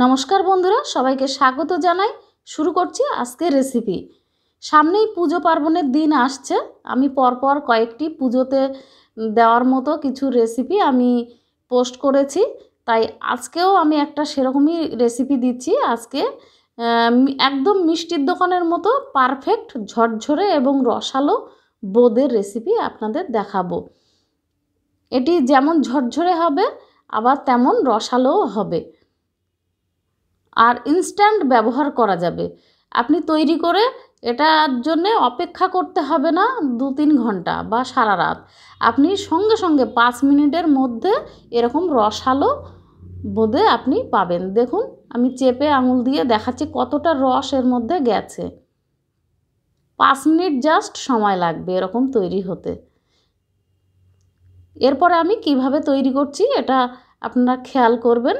নমস্কার বন্ধুরা সবাইকে স্বাগত জানাই শুরু করছি আজকের রেসিপি সামনেই পুজো পার্বণের দিন আসছে আমি পরপর কয়েকটি পুজোতে দেওয়ার মতো কিছু রেসিপি আমি পোস্ট করেছি তাই আজকেও আমি একটা সেরকমই রেসিপি দিচ্ছি আজকে একদম মিষ্টির দোকানের মতো পারফেক্ট ঝরঝরে এবং রসালো বোদের রেসিপি আপনাদের দেখাবো এটি যেমন ঝরঝরে হবে আবার তেমন রসালোও হবে আর ইনস্ট্যান্ট ব্যবহার করা যাবে আপনি তৈরি করে এটার জন্যে অপেক্ষা করতে হবে না দু তিন ঘন্টা বা সারা রাত আপনি সঙ্গে সঙ্গে পাঁচ মিনিটের মধ্যে এরকম রসালো বোঁদে আপনি পাবেন দেখুন আমি চেপে আঙুল দিয়ে দেখাচ্ছি কতটা রস এর মধ্যে গেছে পাঁচ মিনিট জাস্ট সময় লাগবে এরকম তৈরি হতে এরপরে আমি কিভাবে তৈরি করছি এটা আপনারা খেয়াল করবেন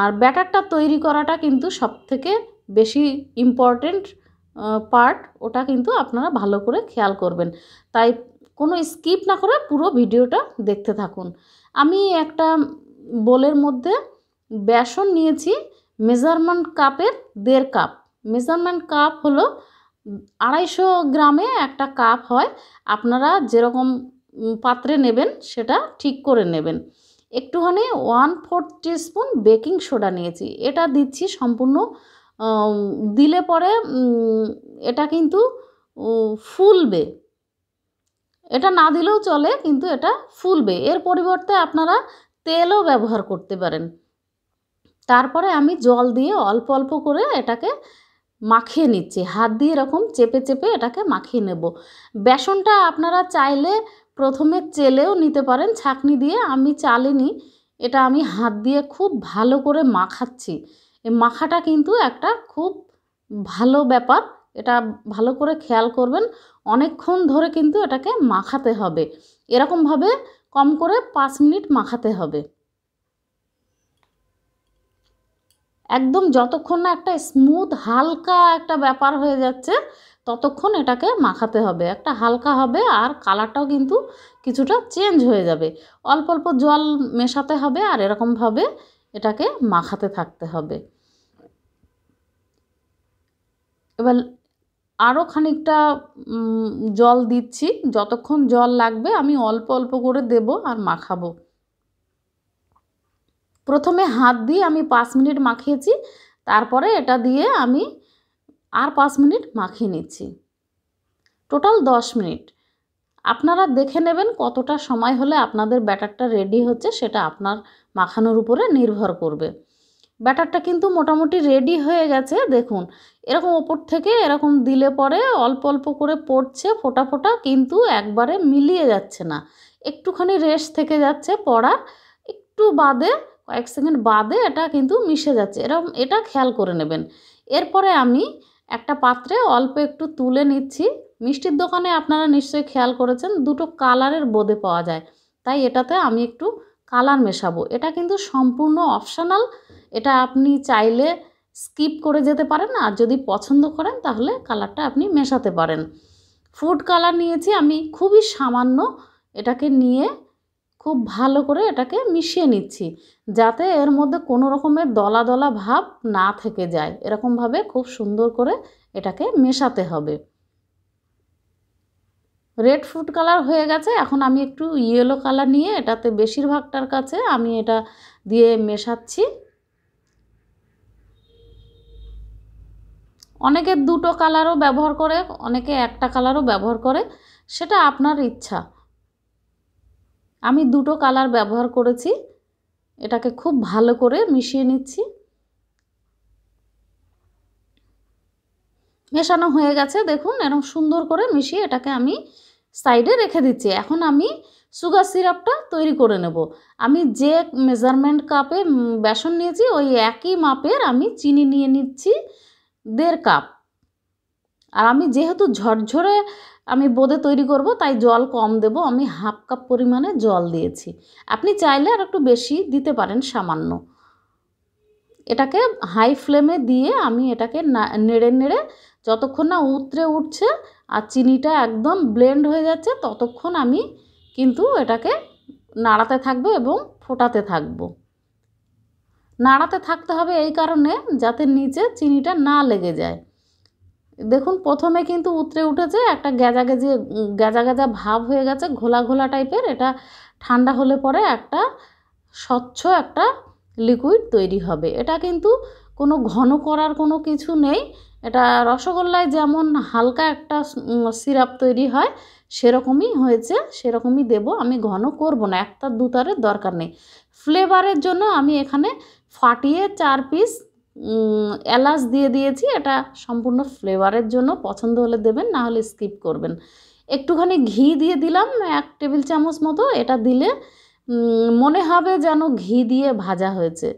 আর ব্যাটারটা তৈরি করাটা কিন্তু সবথেকে বেশি ইম্পর্টেন্ট পার্ট ওটা কিন্তু আপনারা ভালো করে খেয়াল করবেন তাই কোনো স্কিপ না করে পুরো ভিডিওটা দেখতে থাকুন আমি একটা বোলের মধ্যে বেসন নিয়েছি মেজারমেন্ট কাপের দেড় কাপ মেজারমেন্ট কাপ হলো আড়াইশো গ্রামে একটা কাপ হয় আপনারা যেরকম পাত্রে নেবেন সেটা ঠিক করে নেবেন একটুখানি one fourth teaspoon baking soda নিয়েছি এটা দিচ্ছি সম্পূর্ণ দিলে পরে এটা কিন্তু ফুলবে এটা না দিলেও চলে কিন্তু এটা ফুলবে এর পরিবর্তে আপনারা তেলও ব্যবহার করতে পারেন তারপরে আমি জল দিয়ে অল্প অল্প করে এটাকে মাখিয়ে নিচ্ছি হাত দিয়ে এরকম চেপে চেপে এটাকে মাখিয়ে নেব বেসনটা আপনারা চাইলে প্রথমে চেলেও নিতে পারেন ছাকনি দিয়ে আমি চালিনি এটা আমি হাত দিয়ে খুব ভালো করে মাখাচ্ছি এই মাখাটা কিন্তু একটা খুব ভালো ব্যাপার এটা ভালো করে খেয়াল করবেন অনেকক্ষণ ধরে কিন্তু এটাকে মাখাতে হবে এরকমভাবে কম করে পাঁচ মিনিট মাখাতে হবে একদম যতক্ষণ না একটা স্মুথ হালকা একটা ব্যাপার হয়ে যাচ্ছে ততক্ষণ এটাকে মাখাতে হবে একটা হালকা হবে আর কালারটাও কিন্তু কিছুটা চেঞ্জ হয়ে যাবে অল্প অল্প জল মেশাতে হবে আর এরকমভাবে এটাকে মাখাতে থাকতে হবে এবার আরও খানিকটা জল দিচ্ছি যতক্ষণ জল লাগবে আমি অল্প অল্প করে দেব আর মাখাবো প্রথমে হাত দিয়ে আমি পাঁচ মিনিট মাখিয়েছি তারপরে এটা দিয়ে আমি আর পাঁচ মিনিট মাখিয়ে নিচ্ছি টোটাল দশ মিনিট আপনারা দেখে নেবেন কতটা সময় হলে আপনাদের ব্যাটারটা রেডি হচ্ছে সেটা আপনার মাখানোর উপরে নির্ভর করবে ব্যাটারটা কিন্তু মোটামুটি রেডি হয়ে গেছে দেখুন এরকম ওপর থেকে এরকম দিলে পরে অল্প অল্প করে পড়ছে ফোটা ফোটা কিন্তু একবারে মিলিয়ে যাচ্ছে না একটুখানি রেস্ট থেকে যাচ্ছে পড়ার একটু বাদে কয়েক সেকেন্ড বাদে এটা কিন্তু মিশে যাচ্ছে এরকম এটা খেয়াল করে নেবেন এরপরে আমি একটা পাত্রে অল্প একটু তুলে নিচ্ছি মিষ্টির দোকানে আপনারা নিশ্চয়ই খেয়াল করেছেন দুটো কালারের বোঁদে পাওয়া যায় তাই এটাতে আমি একটু কালার মেশাবো এটা কিন্তু সম্পূর্ণ অপশানাল এটা আপনি চাইলে স্কিপ করে যেতে পারেন আর যদি পছন্দ করেন তাহলে কালারটা আপনি মেশাতে পারেন ফুড কালার নিয়েছি আমি খুবই সামান্য এটাকে নিয়ে খুব ভালো করে এটাকে মিশিয়ে নিচ্ছি যাতে এর মধ্যে কোনো রকমের দলা দলা ভাব না থেকে যায় এরকমভাবে খুব সুন্দর করে এটাকে মেশাতে হবে রেড ফুড কালার হয়ে গেছে এখন আমি একটু ইয়েলো কালার নিয়ে এটাতে বেশিরভাগটার কাছে আমি এটা দিয়ে মেশাচ্ছি অনেকে দুটো কালারও ব্যবহার করে অনেকে একটা কালারও ব্যবহার করে সেটা আপনার ইচ্ছা আমি দুটো কালার ব্যবহার করেছি এটাকে খুব ভালো করে মিশিয়ে নিচ্ছি মেশানো হয়ে গেছে দেখুন এরকম সুন্দর করে মিশিয়ে এটাকে আমি সাইডে রেখে দিচ্ছি এখন আমি সুগার সিরাপটা তৈরি করে নেব আমি যে মেজারমেন্ট কাপে বেসন নিয়েছি ওই একই মাপের আমি চিনি নিয়ে নিচ্ছি দেড় কাপ আর আমি যেহেতু ঝরঝরে আমি বোঁদে তৈরি করব তাই জল কম দেব আমি হাফ কাপ পরিমাণে জল দিয়েছি আপনি চাইলে আর একটু বেশি দিতে পারেন সামান্য এটাকে হাই ফ্লেমে দিয়ে আমি এটাকে নেড়ে নেড়ে যতক্ষণ না উতরে উঠছে আর চিনিটা একদম ব্লেন্ড হয়ে যাচ্ছে ততক্ষণ আমি কিন্তু এটাকে নাড়াতে থাকবো এবং ফোটাতে থাকবো নাড়াতে থাকতে হবে এই কারণে যাতে নিচে চিনিটা না লেগে যায় দেখুন প্রথমে কিন্তু উতরে উঠেছে একটা গেজা গেজে গেজা গেজা ভাব হয়ে গেছে ঘোলা ঘোলা টাইপের এটা ঠান্ডা হলে পরে একটা স্বচ্ছ একটা লিকুইড তৈরি হবে এটা কিন্তু কোনো ঘন করার কোনো কিছু নেই এটা রসগোল্লায় যেমন হালকা একটা সিরাপ তৈরি হয় সেরকমই হয়েছে সেরকমই দেব আমি ঘন করব না একটা দুতারের দরকার নেই ফ্লেভারের জন্য আমি এখানে ফাটিয়ে চার পিস এলাচ দিয়ে দিয়েছি এটা সম্পূর্ণ ফ্লেভারের জন্য পছন্দ হলে দেবেন না হলে স্কিপ করবেন একটুখানি ঘি দিয়ে দিলাম এক টেবিল চামচ মতো এটা দিলে মনে হবে যেন ঘি দিয়ে ভাজা হয়েছে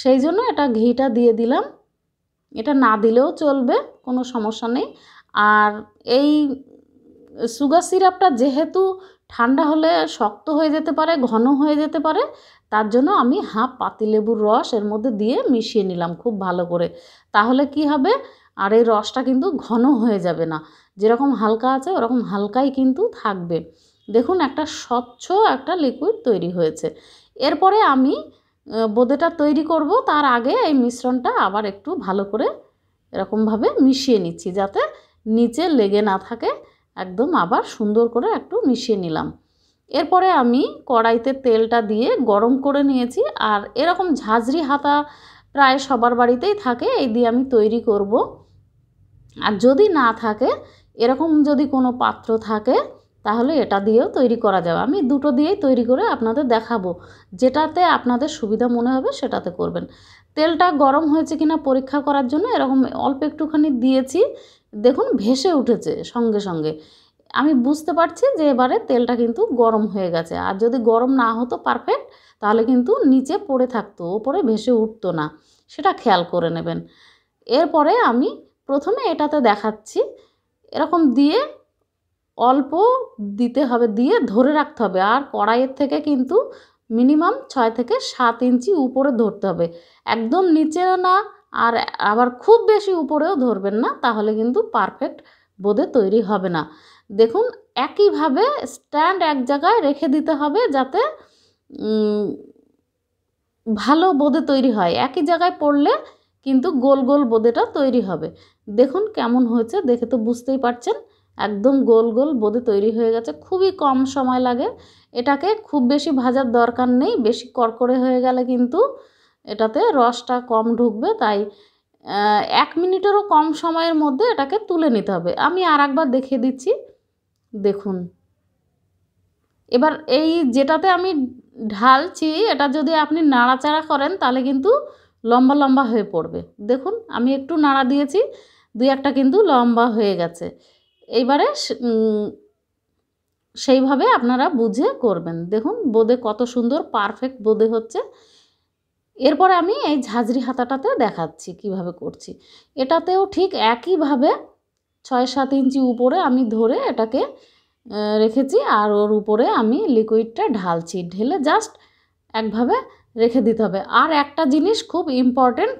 সেই জন্য এটা ঘিটা দিয়ে দিলাম এটা না দিলেও চলবে কোনো সমস্যা নেই আর এই সুগার সিরাপটা যেহেতু ঠান্ডা হলে শক্ত হয়ে যেতে পারে ঘন হয়ে যেতে পারে তার জন্য আমি হাফ পাতিলেবুর রস এর মধ্যে দিয়ে মিশিয়ে নিলাম খুব ভালো করে তাহলে কি হবে আর এই রসটা কিন্তু ঘন হয়ে যাবে না যেরকম হালকা আছে ওরকম হালকাই কিন্তু থাকবে দেখুন একটা স্বচ্ছ একটা লিকুইড তৈরি হয়েছে এরপরে আমি বোদেটা তৈরি করব তার আগে এই মিশ্রণটা আবার একটু ভালো করে এরকমভাবে মিশিয়ে নিচ্ছি যাতে নিচে লেগে না থাকে একদম আবার সুন্দর করে একটু মিশিয়ে নিলাম এরপরে আমি কড়াইতে তেলটা দিয়ে গরম করে নিয়েছি আর এরকম ঝাঁঝরি হাতা প্রায় সবার বাড়িতেই থাকে এই দিয়ে আমি তৈরি করব আর যদি না থাকে এরকম যদি কোনো পাত্র থাকে তাহলে এটা দিয়েও তৈরি করা যাবে আমি দুটো দিয়েই তৈরি করে আপনাদের দেখাবো যেটাতে আপনাদের সুবিধা মনে হবে সেটাতে করবেন তেলটা গরম হয়েছে কিনা পরীক্ষা করার জন্য এরকম অল্প একটুখানি দিয়েছি দেখুন ভেসে উঠেছে সঙ্গে সঙ্গে আমি বুঝতে পারছি যে এবারে তেলটা কিন্তু গরম হয়ে গেছে আর যদি গরম না হতো পারফেক্ট তাহলে কিন্তু নিচে পড়ে থাকতো ওপরে ভেসে উঠতো না সেটা খেয়াল করে নেবেন এরপরে আমি প্রথমে এটাতে দেখাচ্ছি এরকম দিয়ে অল্প দিতে হবে দিয়ে ধরে রাখতে হবে আর কড়াইয়ের থেকে কিন্তু মিনিমাম ছয় থেকে সাত ইঞ্চি উপরে ধরতে হবে একদম নিচে না আর আবার খুব বেশি উপরেও ধরবেন না তাহলে কিন্তু পারফেক্ট বোঁদে তৈরি হবে না দেখুন একইভাবে স্ট্যান্ড এক জায়গায় রেখে দিতে হবে যাতে ভালো বোঁদে তৈরি হয় একই জায়গায় পড়লে কিন্তু গোল গোল বোঁদেটা তৈরি হবে দেখুন কেমন হয়েছে দেখে তো বুঝতেই পারছেন একদম গোল গোল বোঁদে তৈরি হয়ে গেছে খুবই কম সময় লাগে এটাকে খুব বেশি ভাজার দরকার নেই বেশি করকরে হয়ে গেলে কিন্তু এটাতে রসটা কম ঢুকবে তাই এক মিনিটেরও কম সময়ের মধ্যে এটাকে তুলে নিতে হবে আমি আর একবার দেখিয়ে দিচ্ছি দেখুন এবার এই যেটাতে আমি ঢালছি এটা যদি আপনি নাড়াচাড়া করেন তাহলে কিন্তু লম্বা লম্বা হয়ে পড়বে দেখুন আমি একটু নাড়া দিয়েছি দুই একটা কিন্তু লম্বা হয়ে গেছে এইবারে সেইভাবে আপনারা বুঝে করবেন দেখুন বোদে কত সুন্দর পারফেক্ট বোদে হচ্ছে এরপরে আমি এই ঝাঁঝরি হাতাটাতে দেখাচ্ছি কিভাবে করছি এটাতেও ঠিক একইভাবে ছয় সাত ইঞ্চি উপরে আমি ধরে এটাকে রেখেছি আর ওর উপরে আমি লিকুইডটা ঢালছি ঢেলে জাস্ট একভাবে রেখে দিতে হবে আর একটা জিনিস খুব ইম্পর্টেন্ট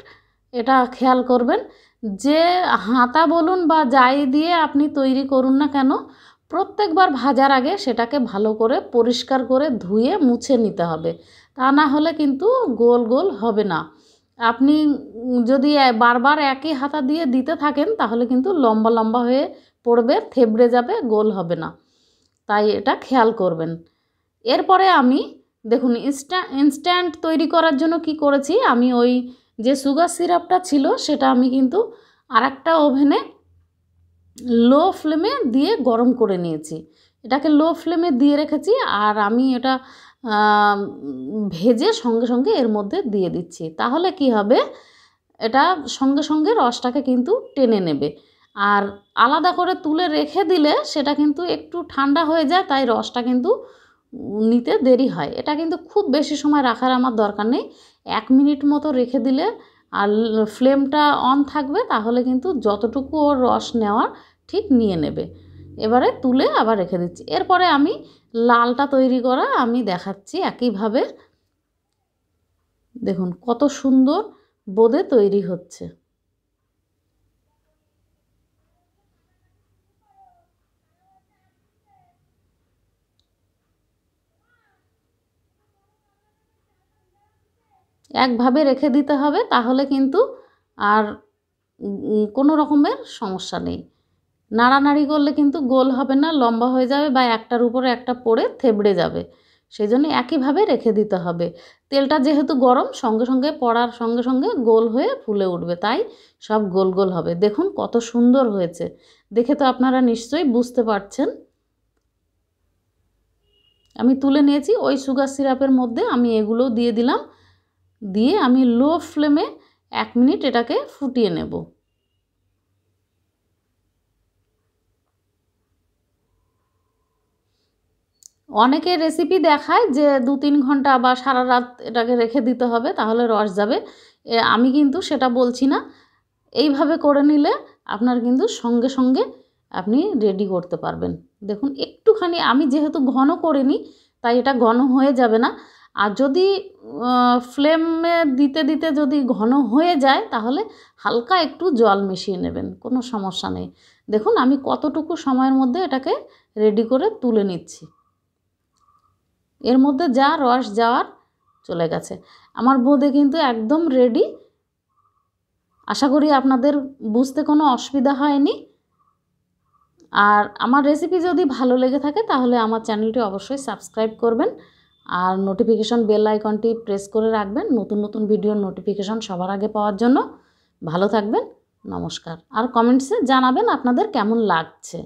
এটা খেয়াল করবেন যে হাতা বলুন বা যাই দিয়ে আপনি তৈরি করুন না কেন প্রত্যেকবার ভাজার আগে সেটাকে ভালো করে পরিষ্কার করে ধুয়ে মুছে নিতে হবে তা না হলে কিন্তু গোল গোল হবে না আপনি যদি বারবার একই হাতা দিয়ে দিতে থাকেন তাহলে কিন্তু লম্বা লম্বা হয়ে পড়বে থেবড়ে যাবে গোল হবে না তাই এটা খেয়াল করবেন এরপরে আমি দেখুন ইনস্ট্যা ইনস্ট্যান্ট তৈরি করার জন্য কি করেছি আমি ওই যে সুগার সিরাপটা ছিল সেটা আমি কিন্তু আর একটা ওভেনে লো ফ্লেমে দিয়ে গরম করে নিয়েছি এটাকে লো ফ্লেমে দিয়ে রেখেছি আর আমি এটা ভেজে সঙ্গে সঙ্গে এর মধ্যে দিয়ে দিচ্ছি তাহলে কি হবে এটা সঙ্গে সঙ্গে রসটাকে কিন্তু টেনে নেবে আর আলাদা করে তুলে রেখে দিলে সেটা কিন্তু একটু ঠান্ডা হয়ে যায় তাই রসটা কিন্তু নিতে দেরি হয় এটা কিন্তু খুব বেশি সময় রাখার আমার দরকার নেই এক মিনিট মতো রেখে দিলে আর ফ্লেমটা অন থাকবে তাহলে কিন্তু যতটুকু ওর রস নেওয়ার ঠিক নিয়ে নেবে এবারে তুলে আবার রেখে দিচ্ছি এরপরে আমি লালটা তৈরি করা আমি দেখাচ্ছি একইভাবে দেখুন কত সুন্দর বোদে তৈরি হচ্ছে একভাবে রেখে দিতে হবে তাহলে কিন্তু আর কোনো রকমের সমস্যা নেই নাড়ানাড়ি করলে কিন্তু গোল হবে না লম্বা হয়ে যাবে বা একটার উপরে একটা পড়ে থেবড়ে যাবে সেই জন্য একইভাবে রেখে দিতে হবে তেলটা যেহেতু গরম সঙ্গে সঙ্গে পড়ার সঙ্গে সঙ্গে গোল হয়ে ফুলে উঠবে তাই সব গোল গোল হবে দেখুন কত সুন্দর হয়েছে দেখে তো আপনারা নিশ্চয়ই বুঝতে পারছেন আমি তুলে নিয়েছি ওই সুগার সিরাপের মধ্যে আমি এগুলো দিয়ে দিলাম দিয়ে আমি লো ফ্লেমে এক মিনিট এটাকে ফুটিয়ে নেব অনেকে রেসিপি দেখায় যে দু তিন ঘন্টা বা সারা রাত এটাকে রেখে দিতে হবে তাহলে রস যাবে আমি কিন্তু সেটা বলছি না এইভাবে করে নিলে আপনার কিন্তু সঙ্গে সঙ্গে আপনি রেডি করতে পারবেন দেখুন একটুখানি আমি যেহেতু ঘন করিনি তাই এটা ঘন হয়ে যাবে না আর যদি ফ্লেমে দিতে দিতে যদি ঘন হয়ে যায় তাহলে হালকা একটু জল মিশিয়ে নেবেন কোনো সমস্যা নেই দেখুন আমি কতটুকু সময়ের মধ্যে এটাকে রেডি করে তুলে নিচ্ছি এর মধ্যে যা রস যাওয়ার চলে গেছে আমার বোঁদে কিন্তু একদম রেডি আশা করি আপনাদের বুঝতে কোনো অসুবিধা হয়নি আর আমার রেসিপি যদি ভালো লেগে থাকে তাহলে আমার চ্যানেলটি অবশ্যই সাবস্ক্রাইব করবেন আর নোটিফিকেশন বেল আইকনটি প্রেস করে রাখবেন নতুন নতুন ভিডিওর নোটিফিকেশন সবার আগে পাওয়ার জন্য ভালো থাকবেন নমস্কার আর কমেন্টসে জানাবেন আপনাদের কেমন লাগছে